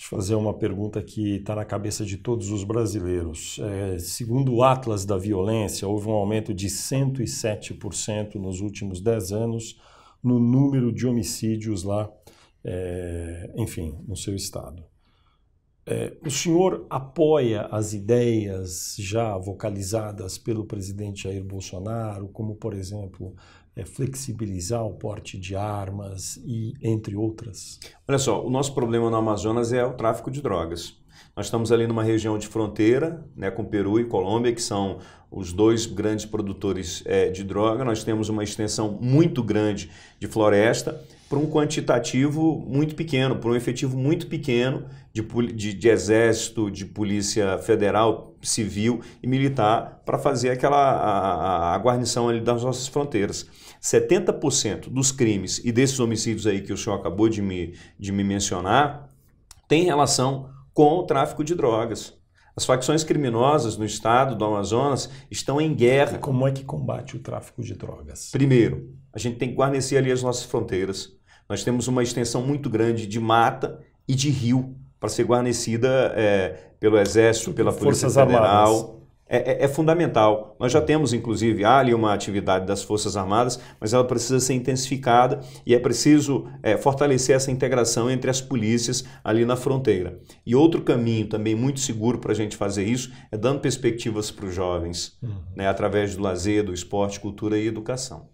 Deixa eu fazer uma pergunta que está na cabeça de todos os brasileiros. É, segundo o Atlas da Violência, houve um aumento de 107% nos últimos 10 anos no número de homicídios lá, é, enfim, no seu estado. É, o senhor apoia as ideias já vocalizadas pelo presidente Jair Bolsonaro, como, por exemplo, é, flexibilizar o porte de armas e entre outras? Olha só, o nosso problema no Amazonas é o tráfico de drogas. Nós estamos ali numa região de fronteira né, com Peru e Colômbia, que são os dois grandes produtores é, de droga. Nós temos uma extensão muito grande de floresta para um quantitativo muito pequeno, para um efetivo muito pequeno de, de, de, exército, de polícia federal, civil e militar para fazer aquela a, a, a, guarnição ali das nossas fronteiras. 70% dos crimes e desses homicídios aí que o senhor acabou de me, de me mencionar tem relação com o tráfico de drogas. As facções criminosas no estado do Amazonas estão em guerra. E como é que combate o tráfico de drogas? Primeiro, a gente tem que guarnecer ali as nossas fronteiras nós temos uma extensão muito grande de mata e de rio para ser guarnecida é, pelo Exército, pela Polícia Forças Federal. Armadas. É, é, é, fundamental. Nós já temos, inclusive, ali uma atividade das Forças Armadas, mas ela precisa ser intensificada e é preciso é, fortalecer essa integração entre as polícias ali na fronteira. E outro caminho também muito seguro para a gente fazer isso é dando perspectivas para os jovens, uhum. né, através do lazer, do esporte, cultura e educação.